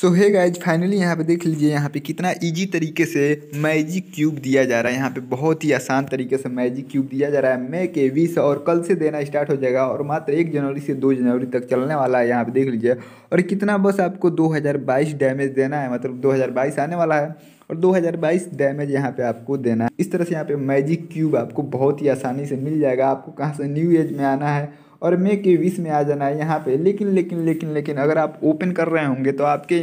सो है guys finally यहाँ पे देख लीजिए यहाँ पे कितना इजी तरीके से मैजिक क्यूब दिया जा रहा है यहाँ पे बहुत ही आसान तरीके से मैजिक क्यूब दिया जा रहा है मई के बीस और कल से देना स्टार्ट हो जाएगा और मात्र एक जनवरी से दो जनवरी तक चलने वाला है यहाँ पे देख लीजिए और कितना बस आपको 2022 डैमेज देना है मतलब 2022 आने वाला है और 2022 डैमेज यहाँ पे आपको देना है इस तरह से यहाँ पे मैजिक क्यूब आपको बहुत ही आसानी से मिल जाएगा आपको कहाँ से न्यू एज में आना है और मे के विश में आ जाना है यहाँ पे लेकिन लेकिन लेकिन लेकिन अगर आप ओपन कर रहे होंगे तो आपके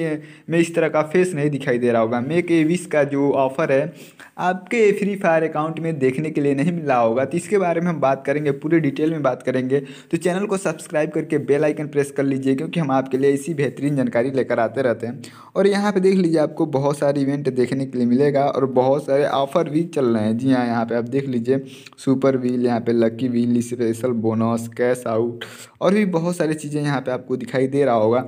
में इस तरह का फेस नहीं दिखाई दे रहा होगा मे के विश का जो ऑफ़र है आपके फ्री फायर अकाउंट में देखने के लिए नहीं मिला होगा तो इसके बारे में हम बात करेंगे पूरे डिटेल में बात करेंगे तो चैनल को सब्सक्राइब करके बेल आइकन प्रेस कर लीजिए क्योंकि हम आपके लिए इसी बेहतरीन जानकारी लेकर आते रहते हैं और यहाँ पे देख लीजिए आपको बहुत सारे इवेंट देखने के लिए मिलेगा और बहुत सारे ऑफर भी चल रहे हैं जी हाँ यहाँ पर आप देख लीजिए सुपर व्हील यहाँ पर lucky wheel special bonus cash out और भी बहुत सारी चीज़ें यहाँ पे आपको दिखाई दे रहा होगा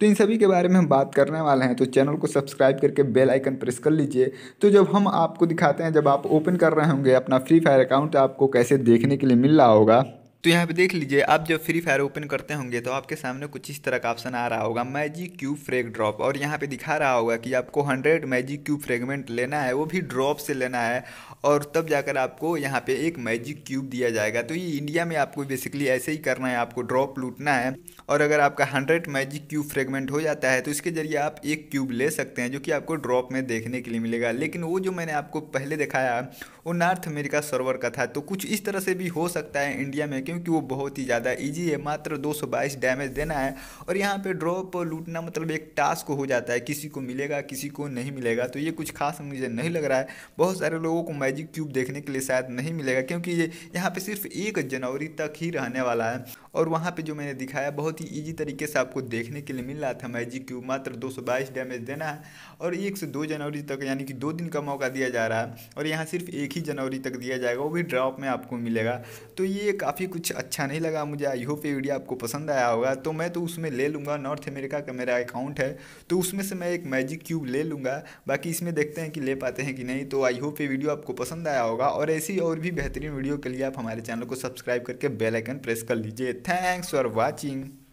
तो इन सभी के बारे में हम बात करने वाले हैं तो चैनल को सब्सक्राइब करके बेल आइकन प्रेस कर लीजिए तो जब हम आपको दिखाते हैं जब आप ओपन कर रहे होंगे अपना फ्री फायर अकाउंट आपको कैसे देखने के लिए मिल रहा होगा तो यहाँ पे देख लीजिए आप जब फ्री फायर ओपन करते होंगे तो आपके सामने कुछ इस तरह का ऑप्शन आ रहा होगा मैजिक क्यूब फ्रेग ड्रॉप और यहाँ पे दिखा रहा होगा कि आपको हंड्रेड मैजिक क्यूब फ्रेगमेंट लेना है वो भी ड्रॉप से लेना है और तब जाकर आपको यहाँ पे एक मैजिक क्यूब दिया जाएगा तो ये इंडिया में आपको बेसिकली ऐसे ही करना है आपको ड्रॉप लूटना है और अगर आपका हंड्रेड मैजिक क्यूब फ्रेगमेंट हो जाता है तो इसके जरिए आप एक क्यूब ले सकते हैं जो कि आपको ड्रॉप में देखने के लिए मिलेगा लेकिन वो जो मैंने आपको पहले दिखाया वो नॉर्थ अमेरिका सर्वर का था तो कुछ इस तरह से भी हो सकता है इंडिया में क्योंकि वो बहुत ही ज़्यादा ईजी है मात्र दो डैमेज देना है और यहाँ पर ड्रॉप लूटना मतलब एक टास्क हो जाता है किसी को मिलेगा किसी को नहीं मिलेगा तो ये कुछ खास मुझे नहीं लग रहा है बहुत सारे लोगों को मैजिक क्यूब देखने के लिए शायद नहीं मिलेगा क्योंकि ये यहाँ पे सिर्फ एक जनवरी तक ही रहने वाला है और वहाँ पर जो मैंने दिखाया बहुत ही ईजी तरीके से आपको देखने के लिए मिल रहा था मैजिक क्यूब मात्र दो डैमेज देना है और एक से दो जनवरी तक यानी कि दो दिन का मौका दिया जा रहा है और यहाँ सिर्फ एक ही जनवरी तक दिया जाएगा वो भी ड्रॉप में आपको मिलेगा तो ये काफ़ी कुछ कुछ अच्छा नहीं लगा मुझे आई होप ये वीडियो आपको पसंद आया होगा तो मैं तो उसमें ले लूँगा नॉर्थ अमेरिका का मेरा अकाउंट है तो उसमें से मैं एक मैजिक क्यूब ले लूँगा बाकी इसमें देखते हैं कि ले पाते हैं कि नहीं तो आई होप ये वीडियो आपको पसंद आया होगा और ऐसी और भी बेहतरीन वीडियो के लिए आप हमारे चैनल को सब्सक्राइब करके बेलाइकन प्रेस कर लीजिए थैंक्स फॉर वॉचिंग